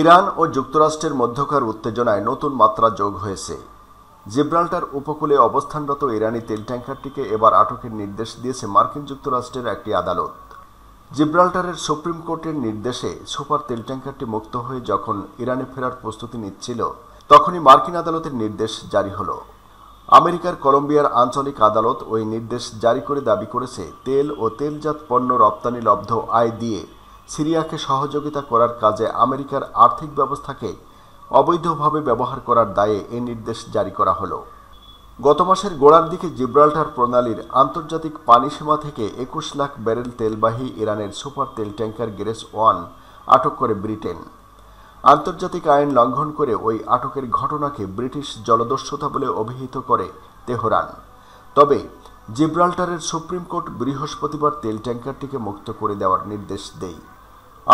Iran ও যুক্তরাষ্ট্রের মধ্যকার উত্তেজনায় নতুন মাত্রা যোগ হয়েছে জিব্রাল্টার উপকূলে অবস্থানরত ইরানি তেল ট্যাঙ্কারটিকে এবার আটকের নির্দেশ দিয়েছে মার্কিন যুক্তরাষ্ট্রের একটি আদালত জিব্রাল্টারের সুপ্রিম কোর্টের নির্দেশে সুপার তেল ট্যাঙ্কারটি মুক্ত হয়ে যখন ইরানে ফেরার প্রস্তুতি নিচ্ছিল তখনই মার্কিন আদালতের নির্দেশ জারি হল আমেরিকার কলম্বিয়ার আঞ্চলিক আদালত ওই নির্দেশ জারি করে দাবি করেছে তেল ও তেলজাত পণ্য রপ্তানি লব্ধ আয় দিয়ে সিরিয়াকে সহযোগিতা করার কাজে আমেরিকার আর্থিক ব্যবস্থাকে অবৈধভাবে ব্যবহার করার দায়ে এ নির্দেশ জারি করা হলো গত মাসের গোড়ার দিকে জিব্রাল্টার প্রণালীর আন্তর্জাতিক পানিসীমা থেকে একুশ লাখ ব্যারেল তেলবাহী ইরানের সুপার তেল ট্যাঙ্কার গ্রেস ওয়ান আটক করে ব্রিটেন আন্তর্জাতিক আইন লঙ্ঘন করে ওই আটকের ঘটনাকে ব্রিটিশ জলদস্যতা বলে অভিহিত করে তেহরান তবে জিব্রাল্টারের সুপ্রিম কোর্ট বৃহস্পতিবার তেল ট্যাঙ্কারটিকে মুক্ত করে দেওয়ার নির্দেশ দেয়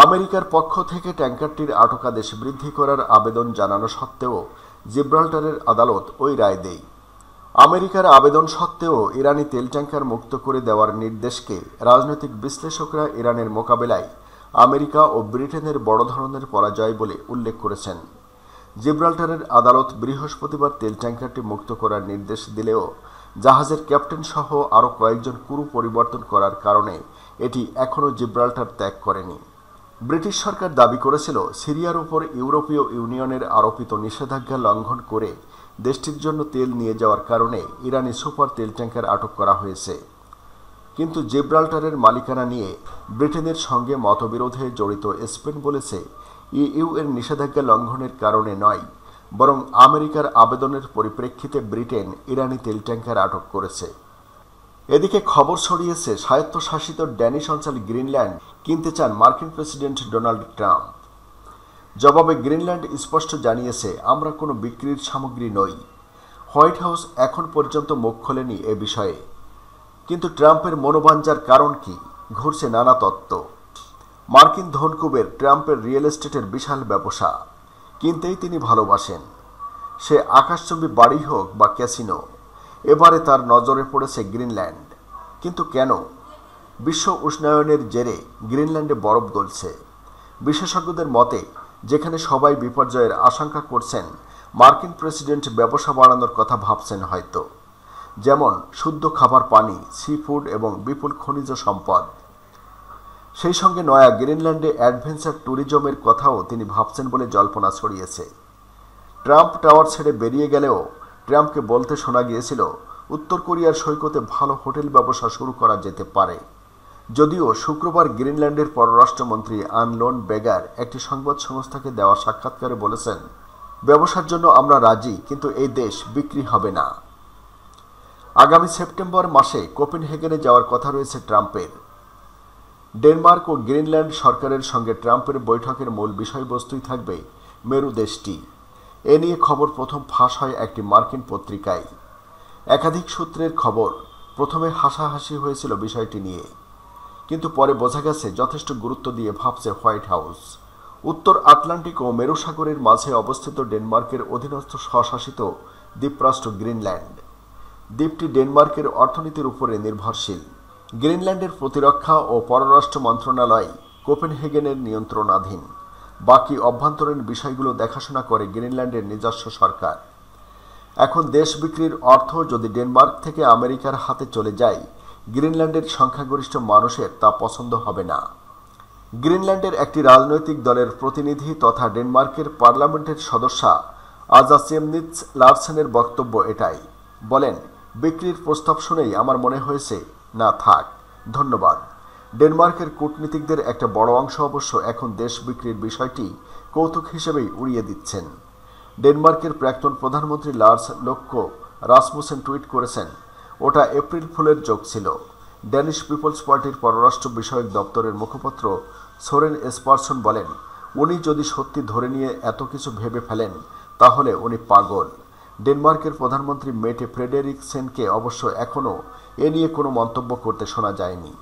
আমেরিকার পক্ষ থেকে ট্যাঙ্কারটির আটকাদেশ বৃদ্ধি করার আবেদন জানানো সত্ত্বেও জিব্রাল্টারের আদালত ওই রায় দেয় আমেরিকার আবেদন সত্ত্বেও ইরানি তেল ট্যাঙ্কার মুক্ত করে দেওয়ার নির্দেশকে রাজনৈতিক বিশ্লেষকরা ইরানের মোকাবেলায় আমেরিকা ও ব্রিটেনের বড় ধরনের পরাজয় বলে উল্লেখ করেছেন জিব্রাল্টারের আদালত বৃহস্পতিবার তেল ট্যাঙ্কারটি মুক্ত করার নির্দেশ দিলেও জাহাজের ক্যাপ্টেন সহ আরও কয়েকজন কুরু পরিবর্তন করার কারণে এটি এখনও জিব্রাল্টার ত্যাগ করেনি ব্রিটিশ সরকার দাবি করেছিল সিরিয়ার ওপর ইউরোপীয় ইউনিয়নের আরোপিত নিষেধাজ্ঞা লঙ্ঘন করে দেশটির জন্য তেল নিয়ে যাওয়ার কারণে ইরানি সুপার তেল ট্যাঙ্কার আটক করা হয়েছে কিন্তু জিব্রাল্টারের মালিকানা নিয়ে ব্রিটেনের সঙ্গে মতবিরোধে জড়িত স্পেন বলেছে ইইউ এর নিষেধাজ্ঞা লঙ্ঘনের কারণে নয় বরং আমেরিকার আবেদনের পরিপ্রেক্ষিতে ব্রিটেন ইরানি তেল ট্যাঙ্কার আটক করেছে এদিকে খবর ছড়িয়েছে স্বায়ত্তশাসিত ড্যানিশ অঞ্চল গ্রিনল্যান্ড কিনতে চান মার্কিন প্রেসিডেন্ট ডোনাল্ড ট্রাম্প জবাবে গ্রিনল্যান্ড স্পষ্ট জানিয়েছে আমরা কোনো বিক্রির সামগ্রী নই হোয়াইট হাউস এখন পর্যন্ত মুখ খোলেনি এ বিষয়ে কিন্তু ট্রাম্পের মনোবাঞ্জার কারণ কি ঘুরছে নানা তত্ত্ব মার্কিন ধনকুবের ট্রাম্পের রিয়েল এস্টেটের বিশাল ব্যবসা কিনতেই তিনি ভালোবাসেন সে আকাশচম্বী বাড়ি হোক বা ক্যাসিনো এবারে তার নজরে পড়েছে গ্রিনল্যান্ড কিন্তু কেন বিশ্ব উষ্ণায়নের জেরে গ্রিনল্যান্ডে বরফ গলছে বিশেষজ্ঞদের মতে যেখানে সবাই বিপর্যয়ের আশঙ্কা করছেন মার্কিন প্রেসিডেন্ট ব্যবসা বাড়ানোর কথা ভাবছেন হয়তো যেমন শুদ্ধ খাবার পানি সি ফুড এবং বিপুল খনিজ সম্পদ সেই সঙ্গে নয়া গ্রিনল্যান্ডে অ্যাডভেঞ্চার ট্যুরিজমের কথাও তিনি ভাবছেন বলে জল্পনা ছড়িয়েছে ট্রাম্প টাওয়ার ছেড়ে বেরিয়ে গেলেও ট্রাম্পকে বলতে শোনা গিয়েছিল উত্তর কোরিয়ার সৈকতে ভালো হোটেল ব্যবসা শুরু করা যেতে পারে যদিও শুক্রবার গ্রিনল্যান্ডের পররাষ্ট্রমন্ত্রী আনলোন বেগার একটি সংবাদ সংস্থাকে দেওয়া সাক্ষাৎকারে বলেছেন ব্যবসার জন্য আমরা রাজি কিন্তু এই দেশ বিক্রি হবে না আগামী সেপ্টেম্বর মাসে কোপেনহেগেনে যাওয়ার কথা রয়েছে ট্রাম্পের ডেনমার্ক ও গ্রিনল্যান্ড সরকারের সঙ্গে ট্রাম্পের বৈঠকের মূল বিষয়বস্তুই থাকবে মেরু দেশটি এ নিয়ে খবর প্রথম ফাঁস হয় একটি মার্কিন পত্রিকায় একাধিক সূত্রের খবর প্রথমে হাসাহাসি হয়েছিল বিষয়টি নিয়ে কিন্তু পরে বোঝা গেছে যথেষ্ট গুরুত্ব দিয়ে ভাবছে হোয়াইট হাউস উত্তর আটলান্টিক ও মেরুসাগরের মাঝে অবস্থিত ডেনমার্কের অধীনস্থ স্বশাসিত দ্বীপরাষ্ট্র গ্রিনল্যান্ড দ্বীপটি ডেনমার্কের অর্থনীতির উপরে নির্ভরশীল গ্রিনল্যান্ডের প্রতিরক্ষা ও পররাষ্ট্র মন্ত্রণালয় কোপেনহেগেনের নিয়ন্ত্রণাধীন বাকি অভ্যন্তরীণ বিষয়গুলো দেখাশোনা করে গ্রিনল্যান্ডের নিজস্ব সরকার এখন দেশ বিক্রির অর্থ যদি ডেনমার্ক থেকে আমেরিকার হাতে চলে যায় গ্রিনল্যান্ডের সংখ্যাগরিষ্ঠ মানুষের তা পছন্দ হবে না গ্রিনল্যান্ডের একটি রাজনৈতিক দলের প্রতিনিধি তথা ডেনমার্কের পার্লামেন্টের সদস্যা আজা চেমনিৎস লার্সেনের বক্তব্য এটাই বলেন বিক্রির প্রস্তাব শুনেই আমার মনে হয়েছে না থাক ধন্যবাদ ডেনমার্কের কূটনীতিকদের একটা বড় অংশ অবশ্য এখন দেশ বিক্রির বিষয়টি কৌতুক হিসেবেই উড়িয়ে দিচ্ছেন ডেনমার্কের প্রাক্তন প্রধানমন্ত্রী লার্স লক্ষ্য রাসমুসেন টুইট করেছেন ওটা এপ্রিল ফুলের যোগ ছিল ড্যানিশ পিপলস পার্টির পররাষ্ট্র বিষয়ক দপ্তরের মুখপাত্র সোরেন এসপারসন বলেন উনি যদি সত্যি ধরে নিয়ে এত কিছু ভেবে ফেলেন তাহলে উনি পাগল ডেনমার্কের প্রধানমন্ত্রী মেটে ফ্রেডেরিক সেনকে অবশ্য এখনও এ নিয়ে কোনো মন্তব্য করতে শোনা যায়নি